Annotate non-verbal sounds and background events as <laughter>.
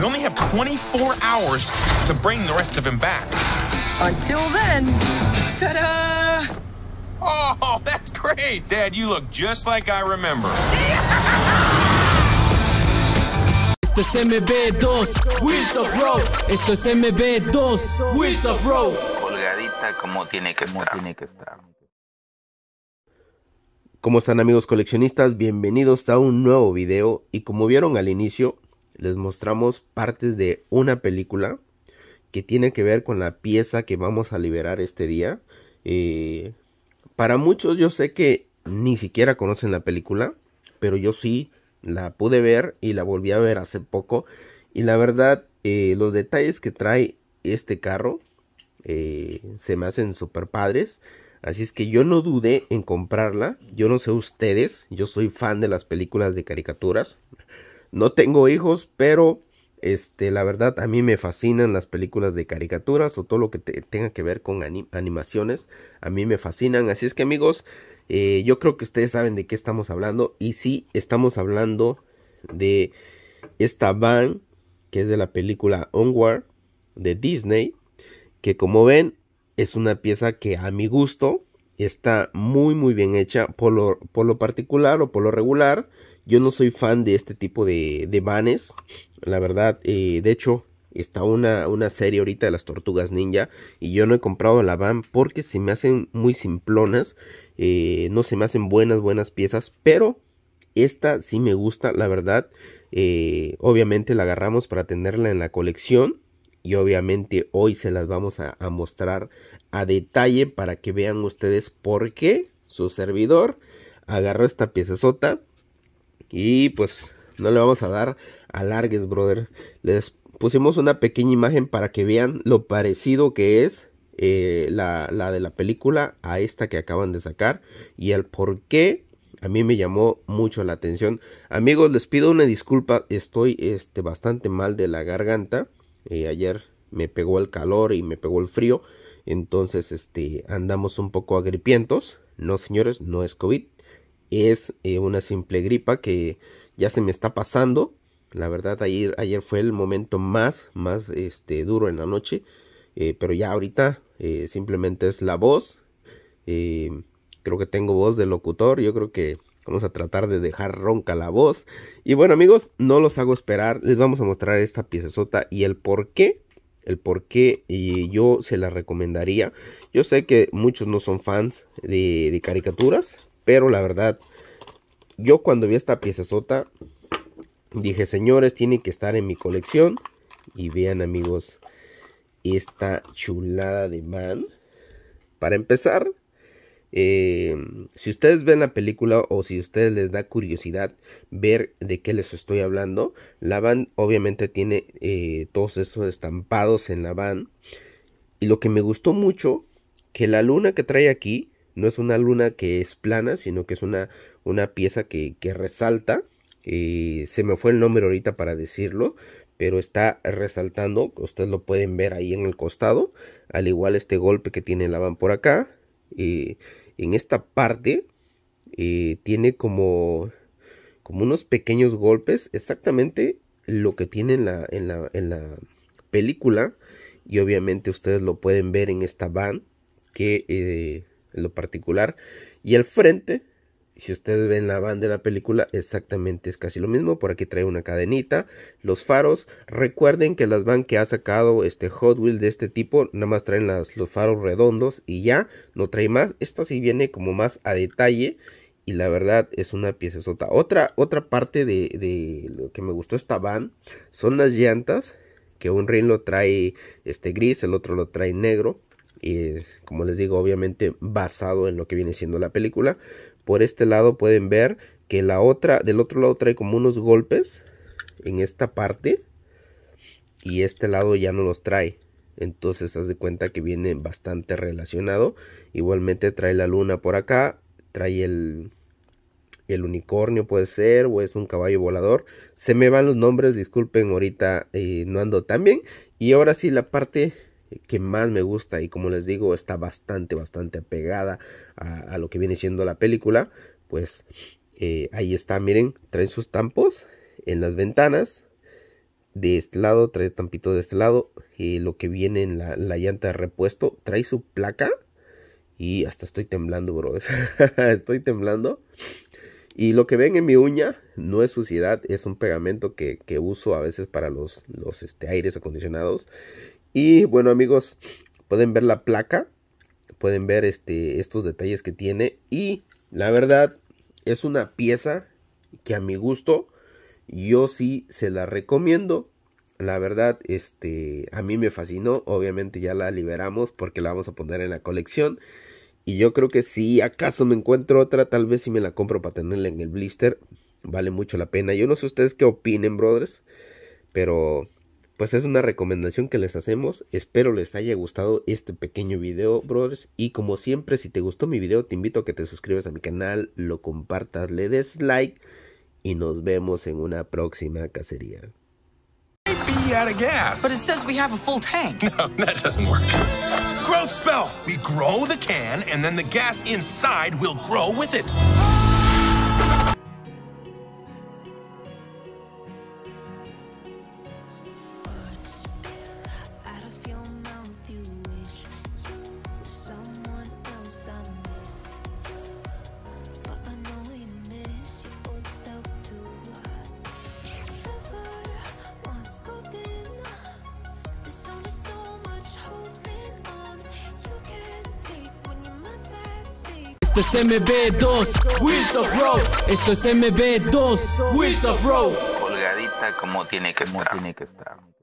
We only have 24 hours to bring the rest of him back. Until then, ta Oh, <laughs> that's great! Dad, you look just like I remember. <laughs> Esto es MB2 Wheels of Road. Esto es MB2 Wheels of Road. Colgadita como tiene que estar. Tiene que estar. ¿Cómo están amigos coleccionistas? Bienvenidos a un nuevo video y como vieron al inicio, les mostramos partes de una película que tiene que ver con la pieza que vamos a liberar este día. Eh, para muchos yo sé que ni siquiera conocen la película, pero yo sí la pude ver y la volví a ver hace poco. Y la verdad, eh, los detalles que trae este carro eh, se me hacen súper padres. Así es que yo no dudé en comprarla. Yo no sé ustedes, yo soy fan de las películas de caricaturas. No tengo hijos, pero este, la verdad a mí me fascinan las películas de caricaturas o todo lo que tenga que ver con animaciones. A mí me fascinan. Así es que amigos, eh, yo creo que ustedes saben de qué estamos hablando. Y sí, estamos hablando de esta van que es de la película Onward de Disney. Que como ven es una pieza que a mi gusto está muy muy bien hecha por por lo particular o por lo regular. Yo no soy fan de este tipo de, de vanes. La verdad, eh, de hecho, está una, una, serie ahorita de las tortugas ninja. Y yo no he comprado la van porque se me hacen muy simplonas. Eh, no se me hacen buenas, buenas piezas. Pero esta sí me gusta, la verdad. Eh, obviamente la agarramos para tenerla en la colección. Y obviamente hoy se las vamos a, a mostrar a detalle para que vean ustedes por qué su servidor agarró esta pieza sota y pues no le vamos a dar alargues, brother. Les pusimos una pequeña imagen para que vean lo parecido que es eh, la, de la película a esta que acaban de sacar y el por qué a mí me llamó mucho la atención. Amigos, les pido una disculpa, estoy este, bastante mal de la garganta. Eh, ayer me pegó el calor y me pegó el frío, entonces este, andamos un poco agripientos. No, señores, no es COVID, es eh, una simple gripa que ya se me está pasando. La verdad, ayer, ayer fue el momento más, más este, duro en la noche. Eh, pero ya ahorita eh, simplemente es la voz. creo que tengo voz de locutor. Yo creo que vamos a tratar de dejar ronca la voz. Y bueno amigos, no los hago esperar. Les vamos a mostrar esta piezazota y el por qué el por qué y yo se la recomendaría. Yo sé que muchos no son fans de caricaturas, pero la verdad, yo cuando vi esta pieza sota, dije, señores, tiene que estar en mi colección. Y vean, amigos, esta chulada de man. Para empezar, eh, si ustedes ven la película o si ustedes les da curiosidad ver de qué les estoy hablando, la van obviamente tiene eh, todos esos estampados en la van. Y lo que me gustó mucho, que la luna que trae aquí no es una luna que es plana, sino que es una, una pieza que, resalta. y eh, se me fue el nombre ahorita para decirlo, pero está resaltando, ustedes lo pueden ver ahí en el costado, al igual este golpe que tiene la van por acá, y eh, en esta parte eh, tiene como, como unos pequeños golpes, exactamente lo que tiene en la, en la, en la película, y obviamente ustedes lo pueden ver en esta van, que en lo particular. Y el frente, si ustedes ven la van de la película, exactamente es casi lo mismo. Por aquí trae una cadenita, los faros. Recuerden que las van que ha sacado este Hot Wheels de este tipo, nada más traen las, los faros redondos y ya, no trae más. Esta sí viene como más a detalle y la verdad es una pieza sota. Otra, otra parte de, lo que me gustó esta van son las llantas, que un ring lo trae este gris, el otro lo trae negro y como les digo obviamente basado en lo que viene siendo la película por este lado pueden ver que la otra del otro lado trae como unos golpes en esta parte y este lado ya no los trae entonces haz de cuenta que viene bastante relacionado igualmente trae la luna por acá trae el el unicornio puede ser o es un caballo volador se me van los nombres disculpen ahorita eh, no ando tan bien y ahora sí la parte que más me gusta y como les digo está bastante bastante apegada a, lo que viene siendo la película pues eh, ahí está miren trae sus tampos en las ventanas de este lado trae tampito de este lado y lo que viene en la, llanta de repuesto trae su placa y hasta estoy temblando bro <laughs> estoy temblando y lo que ven en mi uña no es suciedad, es un pegamento que, uso a veces para los, los este, aires acondicionados. Y bueno amigos, pueden ver la placa, pueden ver este, estos detalles que tiene y la verdad es una pieza que a mi gusto yo sí se la recomiendo. La verdad, este, a mí me fascinó. Obviamente ya la liberamos porque la vamos a poner en la colección. Y yo creo que si acaso me encuentro otra, tal vez si me la compro para tenerla en el blister, vale mucho la pena. Yo no sé ustedes qué opinen, brothers, pero pues es una recomendación que les hacemos. Espero les haya gustado este pequeño video, brothers. Y como siempre, si te gustó mi video, te invito a que te suscribas a mi canal, lo compartas, le des like y nos vemos en una próxima cacería. inside Esto es MB2 Wheels of Road. Esto es MB2 Wheels of Road. Colgadita como tiene que Tiene que estar.